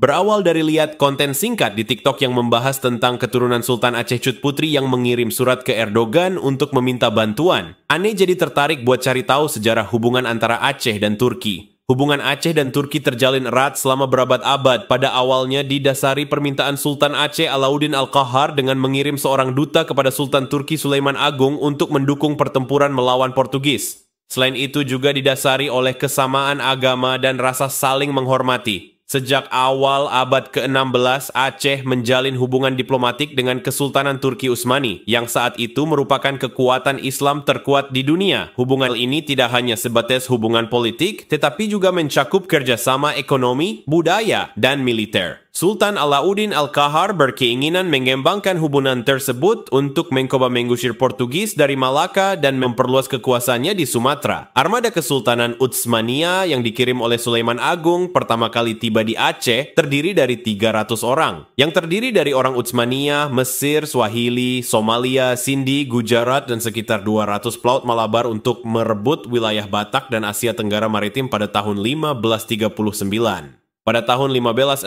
Berawal dari lihat konten singkat di TikTok yang membahas tentang keturunan Sultan Aceh Cut Putri yang mengirim surat ke Erdogan untuk meminta bantuan, Ane jadi tertarik buat cari tahu sejarah hubungan antara Aceh dan Turki. Hubungan Aceh dan Turki terjalin erat selama berabad-abad pada awalnya didasari permintaan Sultan Aceh Alauddin al Kahar dengan mengirim seorang duta kepada Sultan Turki Sulaiman Agung untuk mendukung pertempuran melawan Portugis. Selain itu juga didasari oleh kesamaan agama dan rasa saling menghormati. Sejak awal abad ke-16, Aceh menjalin hubungan diplomatik dengan Kesultanan Turki Utsmani yang saat itu merupakan kekuatan Islam terkuat di dunia. Hubungan ini tidak hanya sebatas hubungan politik, tetapi juga mencakup kerjasama ekonomi, budaya, dan militer. Sultan Alauddin Al-Kahar berkeinginan mengembangkan hubungan tersebut untuk mencoba mengusir Portugis dari Malaka dan memperluas kekuasaannya di Sumatera. Armada Kesultanan Utsmania yang dikirim oleh Sulaiman Agung pertama kali tiba di Aceh terdiri dari 300 orang, yang terdiri dari orang Utsmania, Mesir, Swahili, Somalia, Sindi, Gujarat, dan sekitar 200 pelaut Malabar untuk merebut wilayah Batak dan Asia Tenggara Maritim pada tahun 1539. Pada tahun 1566,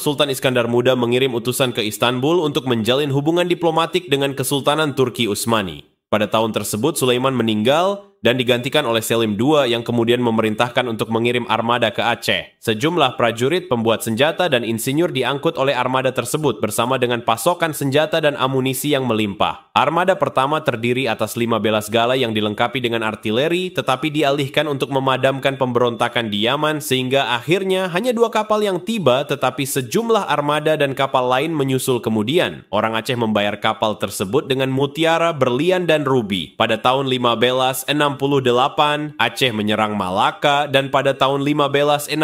Sultan Iskandar Muda mengirim utusan ke Istanbul untuk menjalin hubungan diplomatik dengan Kesultanan Turki Utsmani. Pada tahun tersebut, Sulaiman meninggal dan digantikan oleh Selim II yang kemudian memerintahkan untuk mengirim armada ke Aceh. Sejumlah prajurit, pembuat senjata, dan insinyur diangkut oleh armada tersebut bersama dengan pasokan senjata dan amunisi yang melimpah. Armada pertama terdiri atas lima belas gala yang dilengkapi dengan artileri, tetapi dialihkan untuk memadamkan pemberontakan di Yaman sehingga akhirnya hanya dua kapal yang tiba tetapi sejumlah armada dan kapal lain menyusul kemudian. Orang Aceh membayar kapal tersebut dengan mutiara, berlian, dan rubi. Pada tahun 15, enam. 68, Aceh menyerang Malaka, dan pada tahun 1569,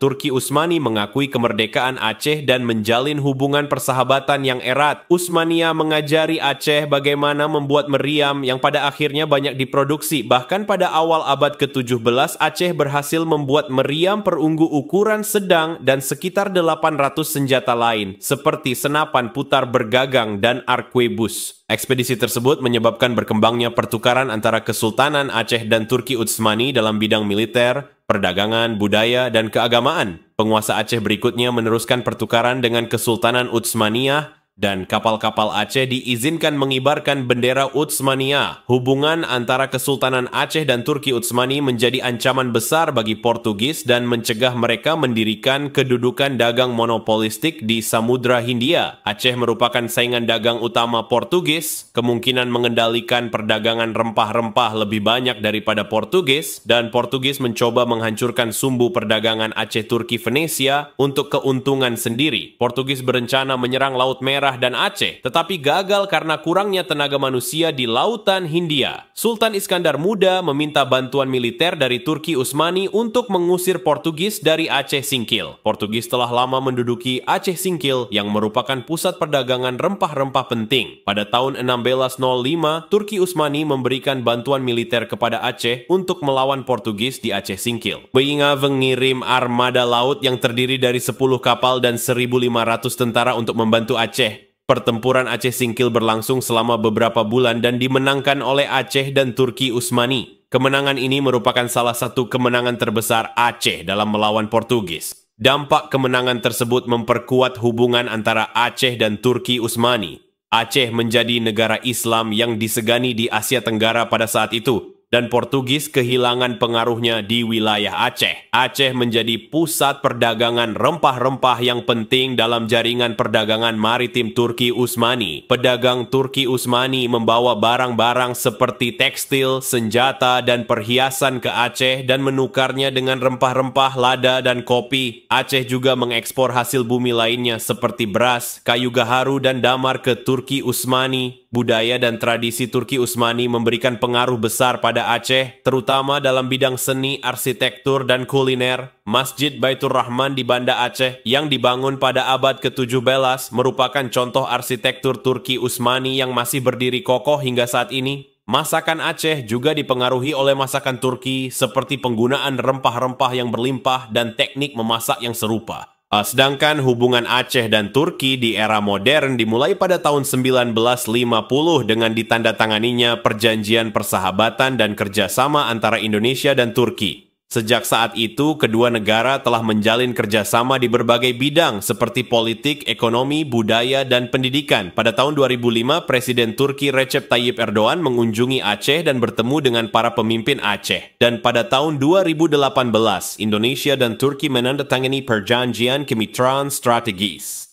Turki Utsmani mengakui kemerdekaan Aceh dan menjalin hubungan persahabatan yang erat. Utsmania mengajari Aceh bagaimana membuat meriam yang pada akhirnya banyak diproduksi. Bahkan pada awal abad ke-17, Aceh berhasil membuat meriam perunggu ukuran sedang dan sekitar 800 senjata lain, seperti senapan putar bergagang dan arquebus. Ekspedisi tersebut menyebabkan berkembangnya pertukaran antara Kesultanan Aceh dan Turki Utsmani dalam bidang militer, perdagangan, budaya, dan keagamaan. Penguasa Aceh berikutnya meneruskan pertukaran dengan Kesultanan Utsmaniyah dan kapal-kapal Aceh diizinkan mengibarkan bendera Utsmania. Hubungan antara Kesultanan Aceh dan Turki Utsmani menjadi ancaman besar bagi Portugis dan mencegah mereka mendirikan kedudukan dagang monopolistik di Samudra Hindia. Aceh merupakan saingan dagang utama Portugis, kemungkinan mengendalikan perdagangan rempah-rempah lebih banyak daripada Portugis, dan Portugis mencoba menghancurkan sumbu perdagangan Aceh-Turki Venesia untuk keuntungan sendiri. Portugis berencana menyerang Laut Merah Merah dan Aceh, tetapi gagal karena kurangnya tenaga manusia di lautan Hindia. Sultan Iskandar Muda meminta bantuan militer dari Turki Utsmani untuk mengusir Portugis dari Aceh Singkil. Portugis telah lama menduduki Aceh Singkil yang merupakan pusat perdagangan rempah-rempah penting. Pada tahun 1605, Turki Utsmani memberikan bantuan militer kepada Aceh untuk melawan Portugis di Aceh Singkil. Beinga mengirim armada laut yang terdiri dari 10 kapal dan 1.500 tentara untuk membantu Aceh Pertempuran Aceh Singkil berlangsung selama beberapa bulan dan dimenangkan oleh Aceh dan Turki Usmani. Kemenangan ini merupakan salah satu kemenangan terbesar Aceh dalam melawan Portugis. Dampak kemenangan tersebut memperkuat hubungan antara Aceh dan Turki Usmani. Aceh menjadi negara Islam yang disegani di Asia Tenggara pada saat itu, dan Portugis kehilangan pengaruhnya di wilayah Aceh. Aceh menjadi pusat perdagangan rempah-rempah yang penting dalam jaringan perdagangan maritim Turki Utsmani. Pedagang Turki Utsmani membawa barang-barang seperti tekstil, senjata, dan perhiasan ke Aceh dan menukarnya dengan rempah-rempah, lada, dan kopi. Aceh juga mengekspor hasil bumi lainnya seperti beras, kayu gaharu, dan damar ke Turki Utsmani. Budaya dan tradisi Turki Utsmani memberikan pengaruh besar pada kepada Aceh, terutama dalam bidang seni, arsitektur, dan kuliner, Masjid Baitur Rahman di Banda Aceh yang dibangun pada abad ke-17 merupakan contoh arsitektur Turki Utsmani yang masih berdiri kokoh hingga saat ini. Masakan Aceh juga dipengaruhi oleh masakan Turki seperti penggunaan rempah-rempah yang berlimpah dan teknik memasak yang serupa. Ah, sedangkan hubungan Aceh dan Turki di era modern dimulai pada tahun 1950 dengan ditandatanganinya Perjanjian Persahabatan dan Kerjasama antara Indonesia dan Turki. Sejak saat itu, kedua negara telah menjalin kerjasama di berbagai bidang seperti politik, ekonomi, budaya, dan pendidikan. Pada tahun 2005, Presiden Turki Recep Tayyip Erdogan mengunjungi Aceh dan bertemu dengan para pemimpin Aceh. Dan pada tahun 2018, Indonesia dan Turki menandatangani perjanjian kemitraan strategis.